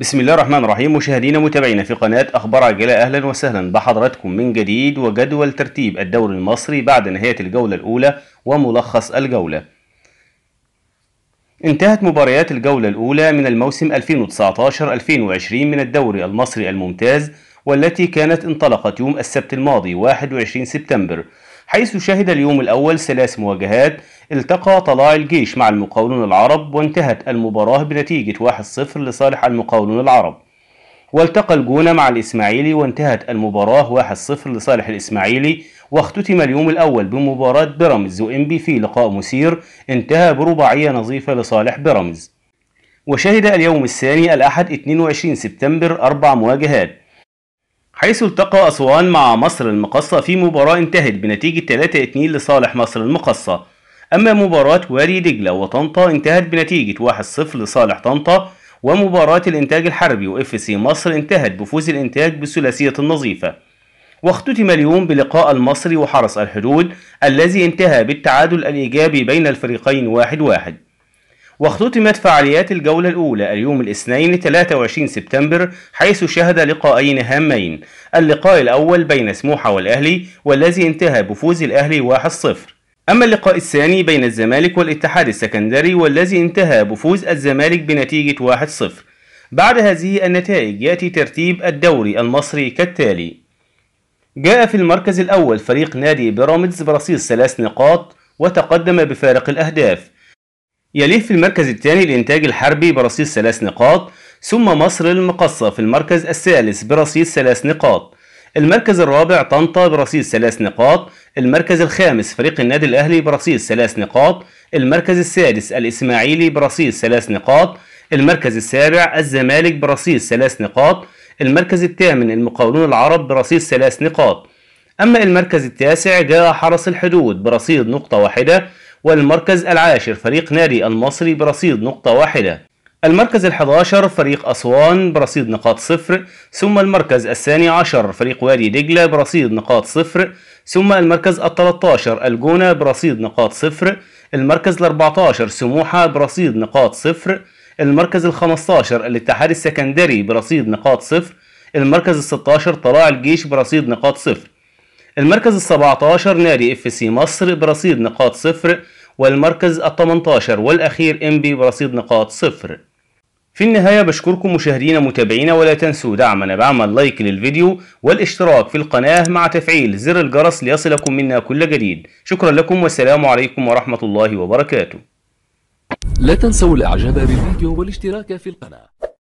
بسم الله الرحمن الرحيم مشاهدينا متابعينا في قناة أخبار عجلة أهلا وسهلا بحضراتكم من جديد وجدول ترتيب الدوري المصري بعد نهاية الجولة الأولى وملخص الجولة انتهت مباريات الجولة الأولى من الموسم 2019-2020 من الدوري المصري الممتاز والتي كانت انطلقت يوم السبت الماضي 21 سبتمبر حيث شهد اليوم الأول ثلاث مواجهات التقى طلاع الجيش مع المقاولون العرب وانتهت المباراة بنتيجة 1-0 لصالح المقاولون العرب والتقى الجونة مع الإسماعيلي وانتهت المباراة 1-0 لصالح الإسماعيلي واختتم اليوم الأول بمباراة بيراميدز وإنبي في لقاء مثير انتهى برباعية نظيفة لصالح بيراميدز وشهد اليوم الثاني الأحد 22 سبتمبر أربع مواجهات حيث التقى أسوان مع مصر المقصة في مباراة انتهت بنتيجة 3-2 لصالح مصر المقصة أما مباراة وادي دجلة وطنطا انتهت بنتيجة 1-0 لصالح طنطا ومباراة الإنتاج الحربي وإف سي مصر انتهت بفوز الإنتاج بالثلاثية النظيفة واختتم اليوم بلقاء المصري وحرس الحدود الذي انتهى بالتعادل الإيجابي بين الفريقين واحد واحد واختتمت فعاليات الجولة الأولى اليوم الاثنين 23 سبتمبر حيث شهد لقاءين هامين اللقاء الأول بين سموحة والأهلي والذي انتهى بفوز الأهلي 1-0 أما اللقاء الثاني بين الزمالك والاتحاد السكندري والذي انتهى بفوز الزمالك بنتيجة 1-0 بعد هذه النتائج يأتي ترتيب الدوري المصري كالتالي جاء في المركز الأول فريق نادي بيراميدز برصيص ثلاث نقاط وتقدم بفارق الأهداف يليه في المركز الثاني الإنتاج الحربي برصيد ثلاث نقاط ثم مصر المقصة في المركز الثالث برصيد ثلاث نقاط المركز الرابع طنطا برصيد ثلاث نقاط المركز الخامس فريق النادي الأهلي برصيد ثلاث نقاط المركز السادس الإسماعيلي برصيد ثلاث نقاط المركز السابع الزمالك برصيد ثلاث نقاط المركز الثامن المقاولون العرب برصيد ثلاث نقاط أما المركز التاسع جاء حرس الحدود برصيد نقطة واحدة والمركز العاشر فريق نادي المصري برصيد نقطة واحدة المركز الحداشر فريق أسوان برصيد نقاط صفر ثم المركز الثاني عشر فريق وادي دجلة برصيد نقاط صفر ثم المركز التلتاشر الجونة برصيد نقاط صفر المركز الأربعتاشر سموحة برصيد نقاط صفر المركز الخمستاشر الاتحاد السكندري برصيد نقاط صفر المركز الستاشر طلاع الجيش برصيد نقاط صفر المركز ال 17 نادي اف سي مصر برصيد نقاط صفر والمركز ال 18 والاخير ام بي برصيد نقاط صفر في النهاية بشكركم مشاهدينا متابعينا ولا تنسوا دعمنا بعمل لايك للفيديو والاشتراك في القناة مع تفعيل زر الجرس ليصلكم منا كل جديد شكرا لكم والسلام عليكم ورحمة الله وبركاته لا تنسوا الاعجاب بالفيديو والاشتراك في القناة